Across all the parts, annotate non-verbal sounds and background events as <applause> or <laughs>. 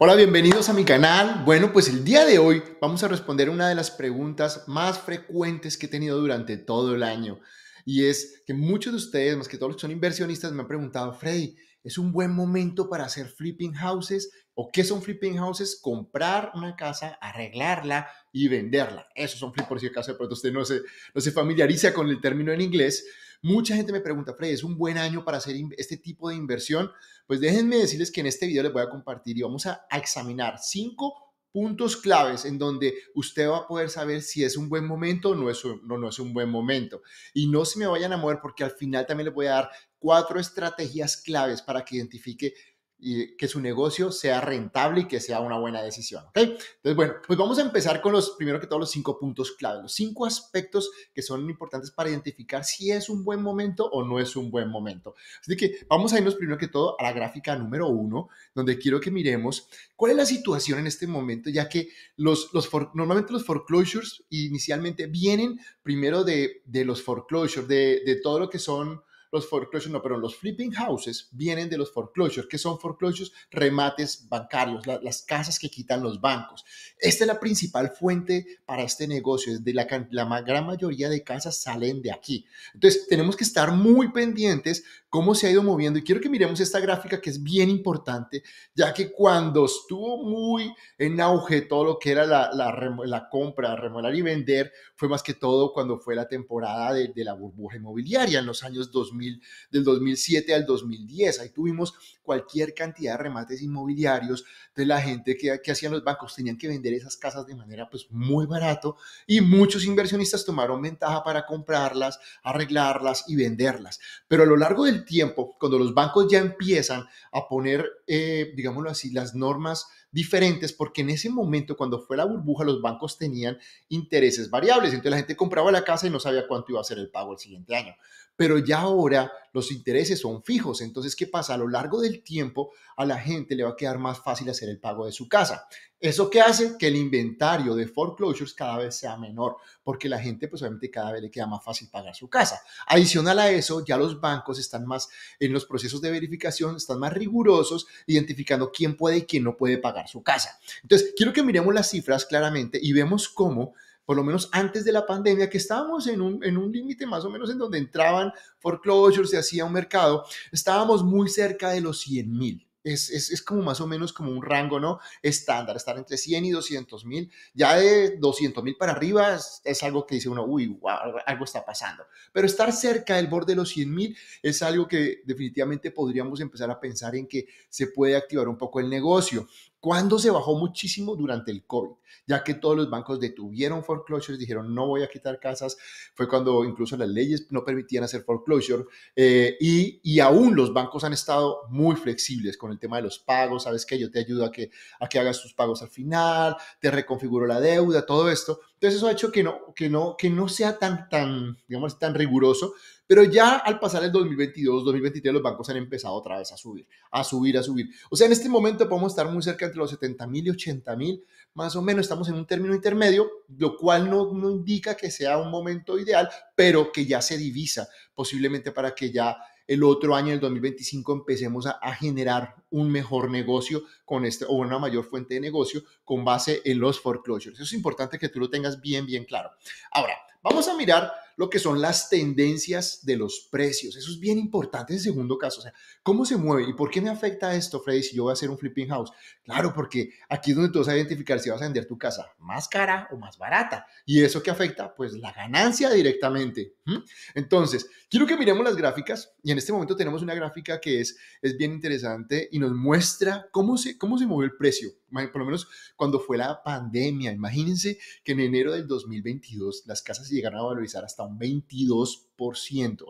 Hola, bienvenidos a mi canal. Bueno, pues el día de hoy vamos a responder una de las preguntas más frecuentes que he tenido durante todo el año. Y es que muchos de ustedes, más que todos los que son inversionistas, me han preguntado, Freddy, ¿es un buen momento para hacer flipping houses? ¿O qué son flipping houses? Comprar una casa, arreglarla y venderla. Eso son flipping, por si acaso pero usted no se, no se familiariza con el término en inglés. Mucha gente me pregunta, Freddy, ¿es un buen año para hacer este tipo de inversión? Pues déjenme decirles que en este video les voy a compartir y vamos a, examinar cinco puntos claves en donde usted va a poder saber si es un buen momento o no es un, no, no es un buen momento. Y no se me vayan a mover porque al final también les voy a dar cuatro estrategias claves para que identifique y que su negocio sea rentable y que sea una buena decisión. ¿ok? Entonces, bueno, pues vamos a empezar con los, primero que todo, los cinco puntos clave, los cinco aspectos que son importantes para identificar si es un buen momento o no es un buen momento. Así que vamos a irnos primero que todo a la gráfica número uno, donde quiero que miremos cuál es la situación en este momento, ya que los, los normalmente los foreclosures inicialmente vienen primero de, de los foreclosures, de, de todo lo que son los foreclosures, no, pero los flipping houses vienen de los foreclosures, que son foreclosures remates bancarios, las casas que quitan los bancos. Esta es la principal fuente para este negocio, la, la gran mayoría de casas salen de aquí. Entonces, tenemos que estar muy pendientes cómo se ha ido moviendo y quiero que miremos esta gráfica que es bien importante, ya que cuando estuvo muy en auge todo lo que era la, la, compra, remodelar y vender, fue más que todo cuando fue la temporada de, de la burbuja inmobiliaria en los años 2000 del 2007 al 2010. Ahí tuvimos cualquier cantidad de remates inmobiliarios de la gente que, hacían los bancos. Tenían que vender esas casas de manera pues muy barato y muchos inversionistas tomaron ventaja para comprarlas, arreglarlas y venderlas. Pero a lo largo del tiempo, cuando los bancos ya empiezan a poner, eh, digámoslo así, las normas diferentes porque en ese momento, cuando fue la burbuja, los bancos tenían intereses variables. Entonces la gente compraba la casa y no sabía cuánto iba a ser el pago el siguiente año pero ya ahora los intereses son fijos. Entonces, ¿qué pasa? A lo largo del tiempo, a la gente le va a quedar más fácil hacer el pago de su casa. ¿Eso qué hace? Que el inventario de foreclosures cada vez sea menor, porque la gente, pues obviamente, cada vez le queda más fácil pagar su casa. Adicional a eso, ya los bancos están más en los procesos de verificación, están más rigurosos, identificando quién puede y quién no puede pagar su casa. Entonces, quiero que miremos las cifras claramente y vemos cómo por lo menos antes de la pandemia, que estábamos en un, en un límite más o menos en donde entraban foreclosures, se hacía un mercado, estábamos muy cerca de los 100 mil. Es, como más o menos como un rango no estándar, estar entre 100 y 200 mil. Ya de 200 mil para arriba es, algo que dice uno, uy, algo está pasando. Pero estar cerca del borde de los 100 mil es algo que definitivamente podríamos empezar a pensar en que se puede activar un poco el negocio cuando se bajó muchísimo durante el COVID, ya que todos los bancos detuvieron foreclosures, dijeron no voy a quitar casas, fue cuando incluso las leyes no permitían hacer foreclosure eh, y, y, aún los bancos han estado muy flexibles con el tema de los pagos, sabes que yo te ayudo a que, a que hagas tus pagos al final, te reconfiguro la deuda, todo esto. Entonces eso ha hecho que no, que no, que no sea tan, tan, digamos, tan riguroso, pero ya al pasar el 2022, 2023, los bancos han empezado otra vez a subir, a subir, a subir. O sea, en este momento podemos estar muy cerca entre los 70 mil y 80 mil, más o menos estamos en un término intermedio, lo cual no, no indica que sea un momento ideal, pero que ya se divisa posiblemente para que ya el otro año, el 2025, empecemos a, generar un mejor negocio con este, o una mayor fuente de negocio con base en los foreclosures. Eso es importante que tú lo tengas bien, bien claro. Ahora, vamos a mirar lo que son las tendencias de los precios. Eso es bien importante en segundo caso. O sea, ¿cómo se mueve y por qué me afecta esto, Freddy, si yo voy a hacer un flipping house? Claro, porque aquí es donde tú vas a identificar si vas a vender tu casa más cara o más barata. ¿Y eso qué afecta? Pues la ganancia directamente. ¿Mm? Entonces, quiero que miremos las gráficas y en este momento tenemos una gráfica que es, es bien interesante y nos muestra cómo se, cómo se movió el precio, por lo menos cuando fue la pandemia. Imagínense que en enero del 2022 las casas llegaron a valorizar hasta 22%. O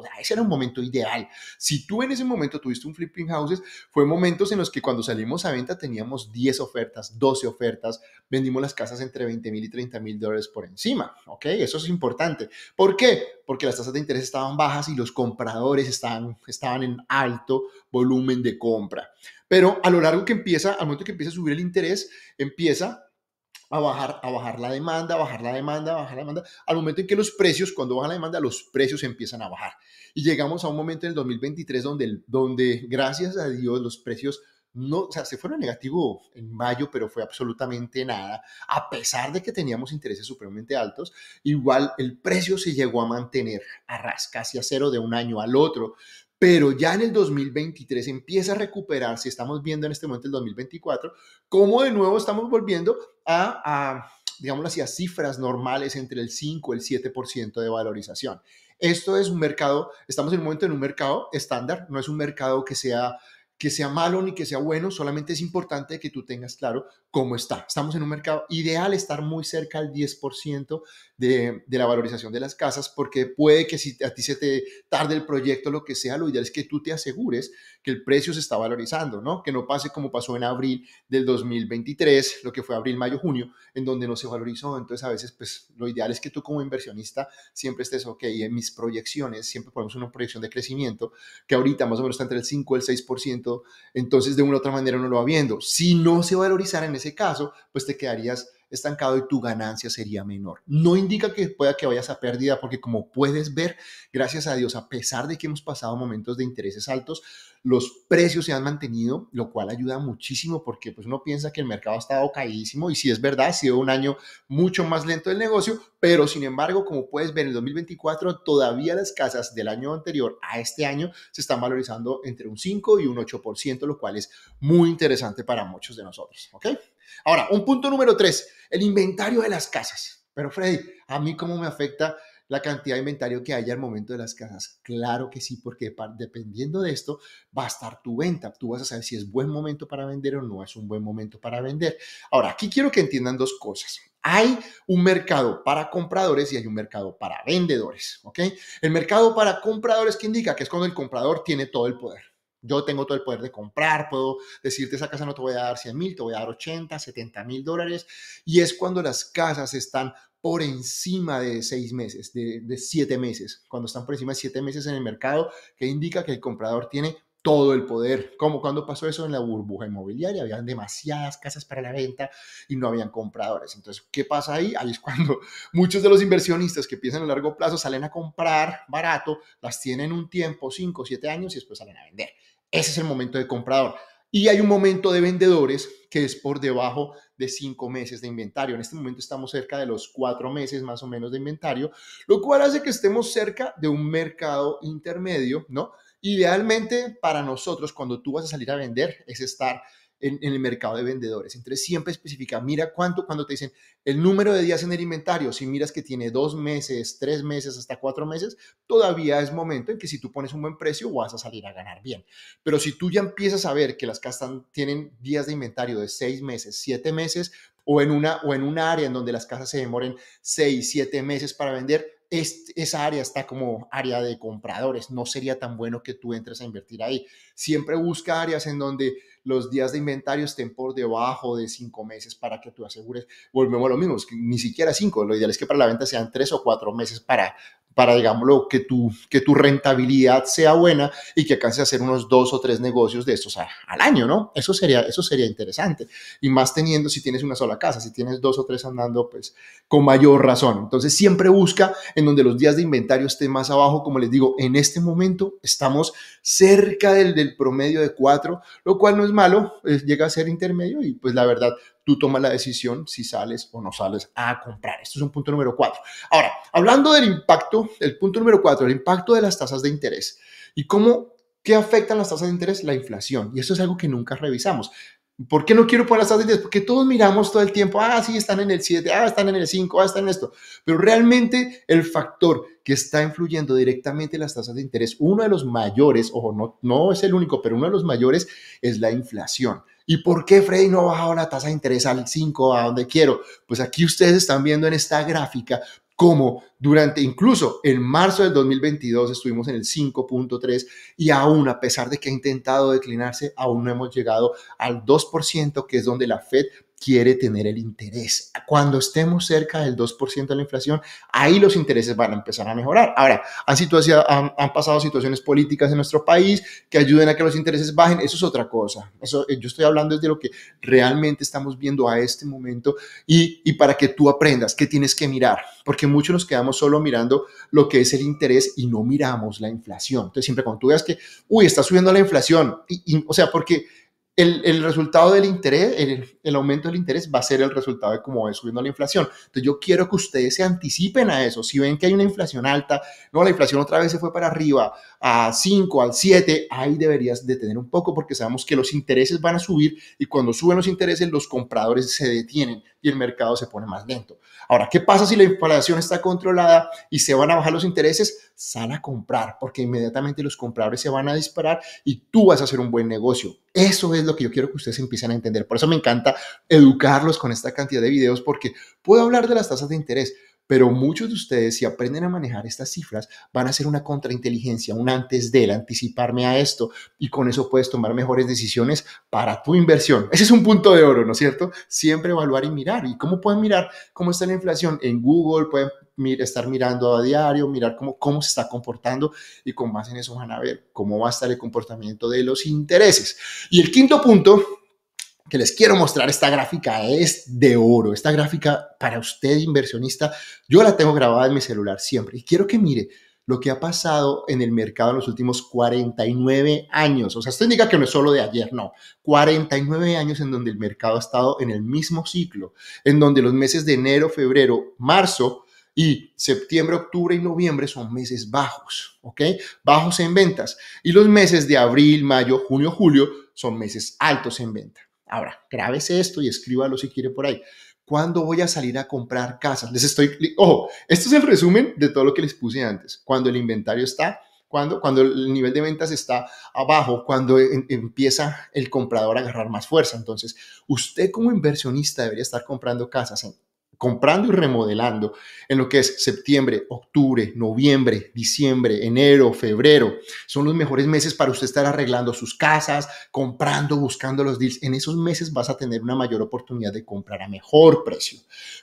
sea, ese era un momento ideal. Si tú en ese momento tuviste un flipping houses, fue momentos en los que cuando salimos a venta teníamos 10 ofertas, 12 ofertas, vendimos las casas entre 20 mil y 30 mil dólares por encima. ¿Ok? Eso es importante. ¿Por qué? Porque las tasas de interés estaban bajas y los compradores estaban, estaban en alto volumen de compra. Pero a lo largo que empieza, al momento que empieza a subir el interés, empieza a bajar, a bajar la demanda, a bajar la demanda, a bajar la demanda. Al momento en que los precios, cuando baja la demanda, los precios empiezan a bajar. Y llegamos a un momento en el 2023 donde, donde gracias a Dios, los precios no, o sea, se fueron negativos en mayo, pero fue absolutamente nada, a pesar de que teníamos intereses supremamente altos, igual el precio se llegó a mantener a ras, casi a cero de un año al otro, pero ya en el 2023 empieza a recuperarse, estamos viendo en este momento el 2024, cómo de nuevo estamos volviendo a, a digamos así, a cifras normales entre el 5 y el 7% de valorización. Esto es un mercado, estamos en un momento en un mercado estándar, no es un mercado que sea que sea malo ni que sea bueno, solamente es importante que tú tengas claro cómo está. Estamos en un mercado ideal estar muy cerca al 10% de, de la valorización de las casas, porque puede que si a ti se te tarde el proyecto, lo que sea, lo ideal es que tú te asegures que el precio se está valorizando, ¿no? Que no pase como pasó en abril del 2023, lo que fue abril, mayo, junio, en donde no se valorizó. Entonces, a veces, pues lo ideal es que tú como inversionista siempre estés, ok, en mis proyecciones, siempre ponemos una proyección de crecimiento que ahorita más o menos está entre el 5 y el 6% entonces de una u otra manera no lo va viendo. Si no se valorizara en ese caso, pues te quedarías estancado y tu ganancia sería menor. No indica que pueda que vayas a pérdida porque como puedes ver, gracias a Dios, a pesar de que hemos pasado momentos de intereses altos, los precios se han mantenido, lo cual ayuda muchísimo porque pues uno piensa que el mercado ha estado caídísimo y si es verdad, ha sido un año mucho más lento del negocio, pero sin embargo, como puedes ver, en el 2024 todavía las casas del año anterior a este año se están valorizando entre un 5 y un 8%, lo cual es muy interesante para muchos de nosotros, Ahora, un punto número tres, el inventario de las casas. Pero Freddy, ¿a mí cómo me afecta la cantidad de inventario que haya al momento de las casas? Claro que sí, porque dependiendo de esto va a estar tu venta. Tú vas a saber si es buen momento para vender o no es un buen momento para vender. Ahora, aquí quiero que entiendan dos cosas. Hay un mercado para compradores y hay un mercado para vendedores, ¿ok? El mercado para compradores que indica que es cuando el comprador tiene todo el poder. Yo tengo todo el poder de comprar, puedo decirte esa casa no te voy a dar 100 mil, te voy a dar 80, 70 mil dólares. Y es cuando las casas están por encima de seis meses, de, de siete meses, cuando están por encima de siete meses en el mercado, que indica que el comprador tiene todo el poder, como cuando pasó eso en la burbuja inmobiliaria, habían demasiadas casas para la venta y no habían compradores. Entonces, ¿qué pasa ahí? Ahí es cuando <laughs> muchos de los inversionistas que piensan a largo plazo salen a comprar barato, las tienen un tiempo, 5, 7 años y después salen a vender. Ese es el momento de comprador. Y hay un momento de vendedores que es por debajo de cinco meses de inventario. En este momento estamos cerca de los cuatro meses más o menos de inventario, lo cual hace que estemos cerca de un mercado intermedio, ¿no? Idealmente para nosotros, cuando tú vas a salir a vender, es estar en, el mercado de vendedores. Entonces siempre especifica, mira cuánto, cuando te dicen el número de días en el inventario, si miras que tiene dos meses, tres meses, hasta cuatro meses, todavía es momento en que si tú pones un buen precio vas a salir a ganar bien. Pero si tú ya empiezas a ver que las casas tienen días de inventario de seis meses, siete meses, o en, una, o en un área en donde las casas se demoren seis, siete meses para vender, esa área está como área de compradores, no sería tan bueno que tú entres a invertir ahí. Siempre busca áreas en donde los días de inventario estén por debajo de cinco meses para que tú asegures, volvemos a lo mismo, ni siquiera cinco, lo ideal es que para la venta sean tres o cuatro meses para para, digámoslo, que tu, que tu rentabilidad sea buena y que alcances a hacer unos dos o tres negocios de estos al año, ¿no? Eso sería, eso sería interesante. Y más teniendo, si tienes una sola casa, si tienes dos o tres andando, pues con mayor razón. Entonces, siempre busca en donde los días de inventario estén más abajo. Como les digo, en este momento estamos cerca del, promedio de cuatro, lo cual no es malo, eh, llega a ser intermedio y pues la verdad tú tomas la decisión si sales o no sales a comprar. Esto es un punto número cuatro. Ahora, hablando del impacto, el punto número cuatro, el impacto de las tasas de interés y cómo, qué afectan las tasas de interés, la inflación. Y eso es algo que nunca revisamos. ¿Por qué no quiero poner las tasas de interés? Porque todos miramos todo el tiempo, ah, sí, están en el 7, ah, están en el 5, ah, están en esto. Pero realmente el factor que está influyendo directamente en las tasas de interés, uno de los mayores, ojo, no, no es el único, pero uno de los mayores es la inflación. ¿Y por qué Freddy no ha bajado la tasa de interés al 5, a donde quiero? Pues aquí ustedes están viendo en esta gráfica cómo durante incluso en marzo del 2022 estuvimos en el 5.3 y aún a pesar de que ha intentado declinarse, aún no hemos llegado al 2%, que es donde la Fed quiere tener el interés. Cuando estemos cerca del 2% de la inflación, ahí los intereses van a empezar a mejorar. Ahora, han, han, pasado situaciones políticas en nuestro país que ayuden a que los intereses bajen, eso es otra cosa. Eso, eh, yo estoy hablando de lo que realmente estamos viendo a este momento y, para que tú aprendas que tienes que mirar, porque muchos nos quedamos solo mirando lo que es el interés y no miramos la inflación. Entonces, siempre cuando tú veas que, uy, está subiendo la inflación, o sea, porque el, resultado del interés, el, aumento del interés va a ser el resultado de cómo va subiendo la inflación. Entonces yo quiero que ustedes se anticipen a eso. Si ven que hay una inflación alta, no, la inflación otra vez se fue para arriba, a 5, al 7, ahí deberías detener un poco porque sabemos que los intereses van a subir y cuando suben los intereses los compradores se detienen y el mercado se pone más lento. Ahora, ¿qué pasa si la inflación está controlada y se van a bajar los intereses? sal a comprar, porque inmediatamente los compradores se van a disparar y tú vas a hacer un buen negocio. Eso es lo que yo quiero que ustedes empiecen a entender. Por eso me encanta educarlos con esta cantidad de videos, porque puedo hablar de las tasas de interés, pero muchos de ustedes, si aprenden a manejar estas cifras, van a hacer una contrainteligencia, un antes del anticiparme a esto y con eso puedes tomar mejores decisiones para tu inversión. Ese es un punto de oro, ¿no es cierto? Siempre evaluar y mirar. ¿Y cómo pueden mirar cómo está la inflación? En Google pueden estar mirando a diario, mirar cómo, cómo se está comportando y con más en eso van a ver cómo va a estar el comportamiento de los intereses. Y el quinto punto que les quiero mostrar esta gráfica es de oro. Esta gráfica para usted inversionista, yo la tengo grabada en mi celular siempre y quiero que mire lo que ha pasado en el mercado en los últimos 49 años. O sea, esto indica que no es solo de ayer, no. 49 años en donde el mercado ha estado en el mismo ciclo, en donde los meses de enero, febrero, marzo y septiembre, octubre y noviembre son meses bajos, ¿ok? Bajos en ventas. Y los meses de abril, mayo, junio, julio son meses altos en venta. Ahora, grábese esto y escríbalo si quiere por ahí. ¿Cuándo voy a salir a comprar casas? Les estoy, ojo, esto es el resumen de todo lo que les puse antes. Cuando el inventario está, cuando, cuando el nivel de ventas está abajo, cuando empieza el comprador a agarrar más fuerza. Entonces, usted como inversionista debería estar comprando casas en comprando y remodelando en lo que es septiembre, octubre, noviembre, diciembre, enero, febrero. Son los mejores meses para usted estar arreglando sus casas, comprando, buscando los deals. En esos meses vas a tener una mayor oportunidad de comprar a mejor precio.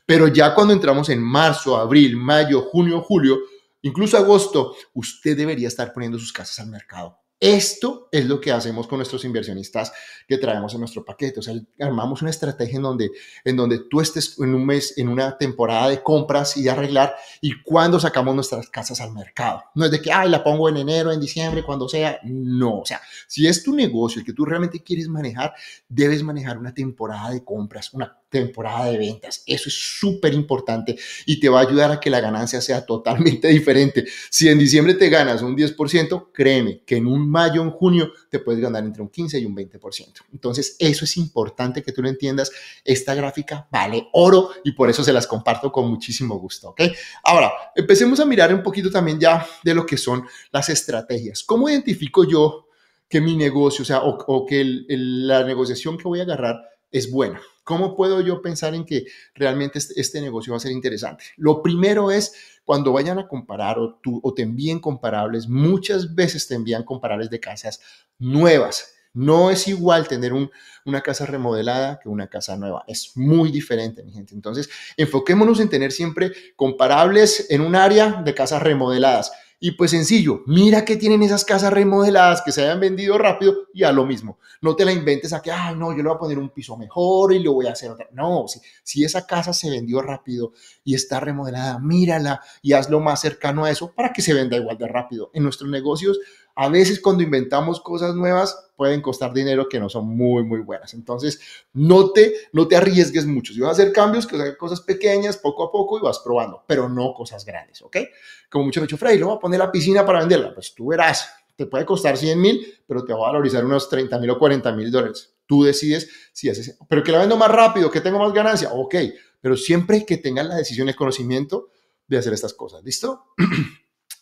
Pero ya cuando entramos en marzo, abril, mayo, junio, julio, incluso agosto, usted debería estar poniendo sus casas al mercado esto es lo que hacemos con nuestros inversionistas que traemos en nuestro paquete. O sea, armamos una estrategia en donde, en donde tú estés en un mes, en una temporada de compras y de arreglar y cuando sacamos nuestras casas al mercado. No es de que, ay, la pongo en enero, en diciembre, cuando sea. No, o sea, si es tu negocio, el que tú realmente quieres manejar, debes manejar una temporada de compras, una temporada de ventas. Eso es súper importante y te va a ayudar a que la ganancia sea totalmente <laughs> diferente. Si en diciembre te ganas un 10%, créeme que en un mayo, en junio, te puedes ganar entre un 15 y un 20%. Entonces, eso es importante que tú lo entiendas. Esta gráfica vale oro y por eso se las comparto con muchísimo gusto. ¿ok? Ahora, empecemos a mirar un poquito también ya de lo que son las estrategias. ¿Cómo identifico yo que mi negocio, o sea, o, que la negociación que voy a agarrar es buena? ¿Cómo puedo yo pensar en que realmente este, este, negocio va a ser interesante? Lo primero es cuando vayan a comparar o, tú, o te envíen comparables, muchas veces te envían comparables de casas nuevas. No es igual tener una casa remodelada que una casa nueva. Es muy diferente, mi gente. Entonces, enfoquémonos en tener siempre comparables en un área de casas remodeladas. Y pues sencillo, mira que tienen esas casas remodeladas que se hayan vendido rápido y a lo mismo. No te la inventes a que, ay, no, yo le voy a poner un piso mejor y lo voy a hacer otra. No, si, si esa casa se vendió rápido y está remodelada, mírala y hazlo más cercano a eso para que se venda igual de rápido. En nuestros negocios a veces cuando inventamos cosas nuevas pueden costar dinero que no son muy, muy buenas. Entonces, no te, no te arriesgues mucho. Si vas a hacer cambios, que hagas cosas pequeñas, poco a poco, y vas probando, pero no cosas grandes, ¿ok? Como mucho me ha dicho, Freddy, lo voy a poner la piscina para venderla. Pues tú verás, te puede costar 100 mil, pero te va a valorizar unos 30 mil o 40 mil dólares. Tú decides si haces, pero que la vendo más rápido, que tengo más ganancia, ok, pero siempre que tengan la decisión, el conocimiento de hacer estas cosas, ¿listo? <clears throat>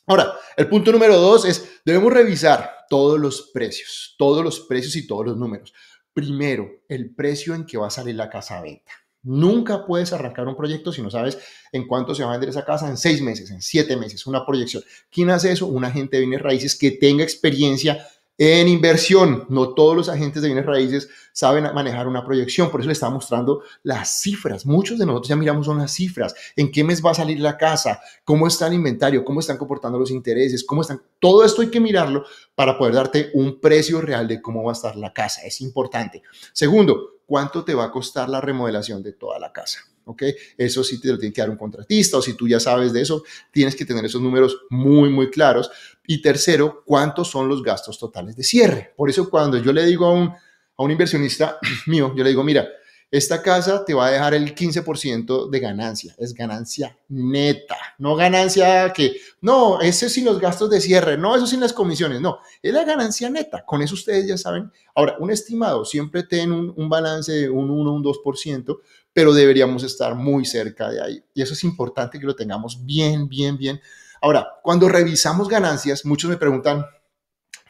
Ahora, el punto número dos es, debemos revisar todos los precios, todos los precios y todos los números. Primero, el precio en que va a salir la casa a venta. Nunca puedes arrancar un proyecto si no sabes en cuánto se va a vender esa casa en seis meses, en siete meses, una proyección. ¿Quién hace eso? Un agente de bienes raíces que tenga experiencia en inversión, no todos los agentes de bienes raíces saben manejar una proyección, por eso le está mostrando las cifras. Muchos de nosotros ya miramos son las cifras, en qué mes va a salir la casa, cómo está el inventario, cómo están comportando los intereses, cómo están. Todo esto hay que mirarlo para poder darte un precio real de cómo va a estar la casa, es importante. Segundo, ¿cuánto te va a costar la remodelación de toda la casa? ¿ok? Eso sí te lo tiene que dar un contratista o si tú ya sabes de eso, tienes que tener esos números muy, muy claros. Y tercero, ¿cuántos son los gastos totales de cierre? Por eso cuando yo le digo a un, a un inversionista <clears throat> mío, yo le digo, mira, esta casa te va a dejar el 15% de ganancia, es ganancia neta, no ganancia que, no, ese sin los gastos de cierre, no, eso sin las comisiones, no, es la ganancia neta, con eso ustedes ya saben. Ahora, un estimado, siempre ten un, balance de un 1, un 2%, pero deberíamos estar muy cerca de ahí. Y eso es importante que lo tengamos bien, bien, bien. Ahora, cuando revisamos ganancias, muchos me preguntan,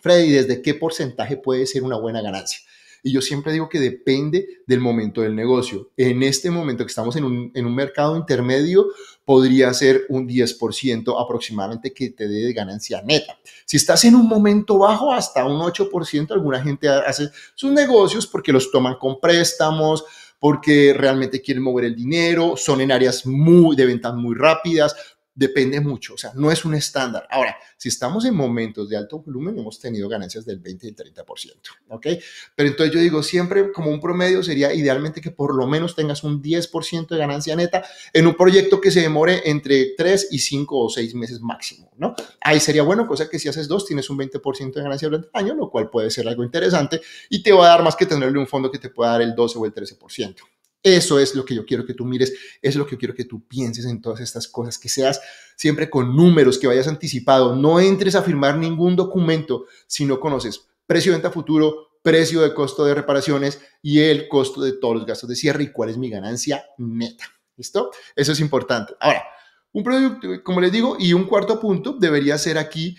Freddy, ¿desde qué porcentaje puede ser una buena ganancia? Y yo siempre digo que depende del momento del negocio. En este momento que estamos en un, mercado intermedio, podría ser un 10% aproximadamente que te dé ganancia neta. Si estás en un momento bajo, hasta un 8%, alguna gente hace sus negocios porque los toman con préstamos, porque realmente quieren mover el dinero, son en áreas muy, de ventas muy rápidas, depende mucho, o sea, no es un estándar. Ahora, si estamos en momentos de alto volumen, hemos tenido ganancias del 20 y 30%, ¿ok? Pero entonces yo digo, siempre como un promedio sería idealmente que por lo menos tengas un 10% de ganancia neta en un proyecto que se demore entre 3 y 5 o 6 meses máximo, ¿no? Ahí sería bueno, cosa que si haces dos, tienes un 20% de ganancia durante el año, lo cual puede ser algo interesante y te va a dar más que tenerle un fondo que te pueda dar el 12 o el 13%. Eso es lo que yo quiero que tú mires, es lo que yo quiero que tú pienses en todas estas cosas, que seas siempre con números, que vayas anticipado, no entres a firmar ningún documento si no conoces precio de venta futuro, precio de costo de reparaciones y el costo de todos los gastos de cierre y cuál es mi ganancia neta. ¿Listo? Eso es importante. Ahora, un producto, como les digo, y un cuarto punto debería ser aquí,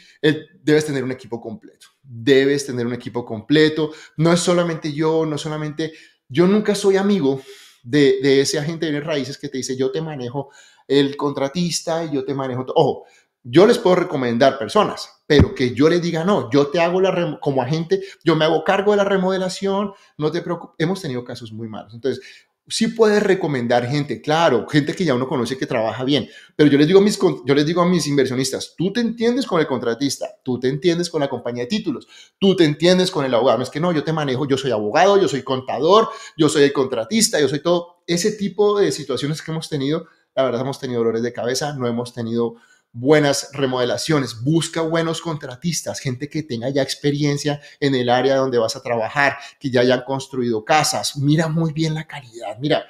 debes tener un equipo completo. Debes tener un equipo completo. No es solamente yo, no solamente, yo nunca soy amigo de, ese agente de raíces que te dice, yo te manejo el contratista y yo te manejo... Ojo, yo les puedo recomendar personas, pero que yo les diga, no, yo te hago la, como agente, yo me hago cargo de la remodelación, no te preocupes. Hemos tenido casos muy malos. Entonces, sí puedes recomendar gente, claro, gente que ya uno conoce que trabaja bien, pero yo les digo a mis, yo les digo a mis inversionistas, tú te entiendes con el contratista, tú te entiendes con la compañía de títulos, tú te entiendes con el abogado, no es que no, yo te manejo, yo soy abogado, yo soy contador, yo soy el contratista, yo soy todo, ese tipo de situaciones que hemos tenido, la verdad hemos tenido dolores de cabeza, no hemos tenido buenas remodelaciones, busca buenos contratistas, gente que tenga ya experiencia en el área donde vas a trabajar, que ya hayan construido casas, mira muy bien la calidad, mira,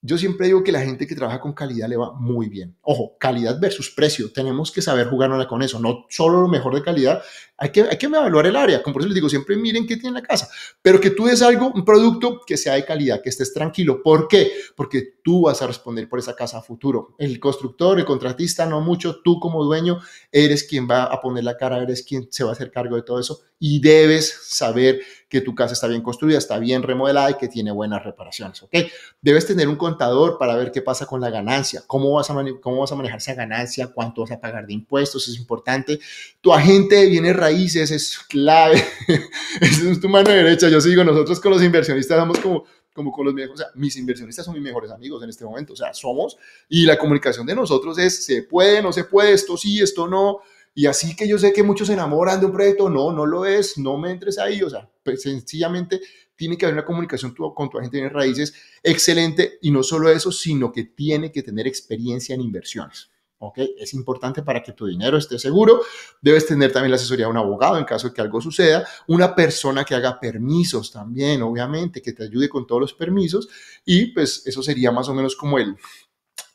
yo siempre digo que la gente que trabaja con calidad le va muy bien. Ojo, calidad versus precio. Tenemos que saber jugárnosla con eso. No solo lo mejor de calidad. Hay que, hay que evaluar el área. Como por eso les digo, siempre miren qué tiene la casa. Pero que tú des algo, un producto que sea de calidad, que estés tranquilo. ¿Por qué? Porque tú vas a responder por esa casa a futuro. El constructor, el contratista, no mucho. Tú como dueño eres quien va a poner la cara, eres quien se va a hacer cargo de todo eso. Y debes saber que tu casa está bien construida, está bien remodelada y que tiene buenas reparaciones. ¿Ok? Debes tener un contador para ver qué pasa con la ganancia, cómo vas a, cómo vas a manejar esa ganancia, cuánto vas a pagar de impuestos, es importante. Tu agente de bienes raíces es clave, <laughs> es tu mano derecha. Yo sigo, nosotros con los inversionistas somos como, como con los mejores, o sea, mis inversionistas son mis mejores amigos en este momento, o sea, somos, y la comunicación de nosotros es, se puede, no se puede, esto sí, esto no, y así que yo sé que muchos se enamoran de un proyecto, no, no lo es, no me entres ahí, o sea, pues, sencillamente tiene que haber una comunicación con tu agente de raíces excelente y no solo eso, sino que tiene que tener experiencia en inversiones. okay Es importante para que tu dinero esté seguro. Debes tener también la asesoría de un abogado en caso de que algo suceda, una persona que haga permisos también, obviamente, que te ayude con todos los permisos y pues eso sería más o menos como el...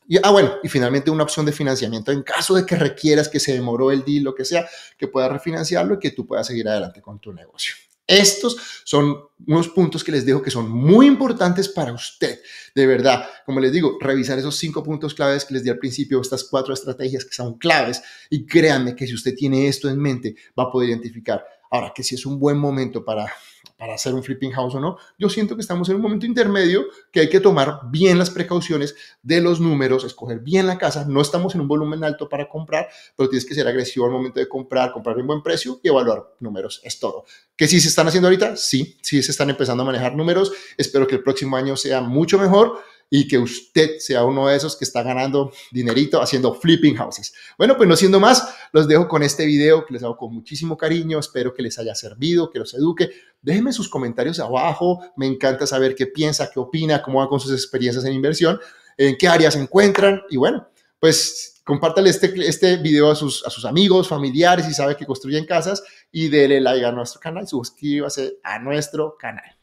Y, ah, bueno, y finalmente una opción de financiamiento en caso de que requieras que se demoró el deal, lo que sea, que puedas refinanciarlo y que tú puedas seguir adelante con tu negocio. Estos son unos puntos que les dejo que son muy importantes para usted, de verdad. Como les digo, revisar esos cinco puntos claves que les di al principio, estas cuatro estrategias que son claves y créanme que si usted tiene esto en mente, va a poder identificar. Ahora que si es un buen momento para para hacer un flipping house o no. Yo siento que estamos en un momento intermedio que hay que tomar bien las precauciones de los números, escoger bien la casa. No estamos en un volumen alto para comprar, pero tienes que ser agresivo al momento de comprar, comprar en buen precio y evaluar números. Es todo. ¿Qué sí se están haciendo ahorita? Sí, sí se están empezando a manejar números. Espero que el próximo año sea mucho mejor y que usted sea uno de esos que está ganando dinerito haciendo flipping houses. Bueno, pues no siendo más, los dejo con este video que les hago con muchísimo cariño. Espero que les haya servido, que los eduque. Déjenme sus comentarios abajo. Me encanta saber qué piensa, qué opina, cómo va con sus experiencias en inversión, en qué áreas se encuentran. Y bueno, pues compártale este, este video a sus, a sus amigos, familiares, si sabe que construyen casas, y dele like a nuestro canal, suscríbase a nuestro canal.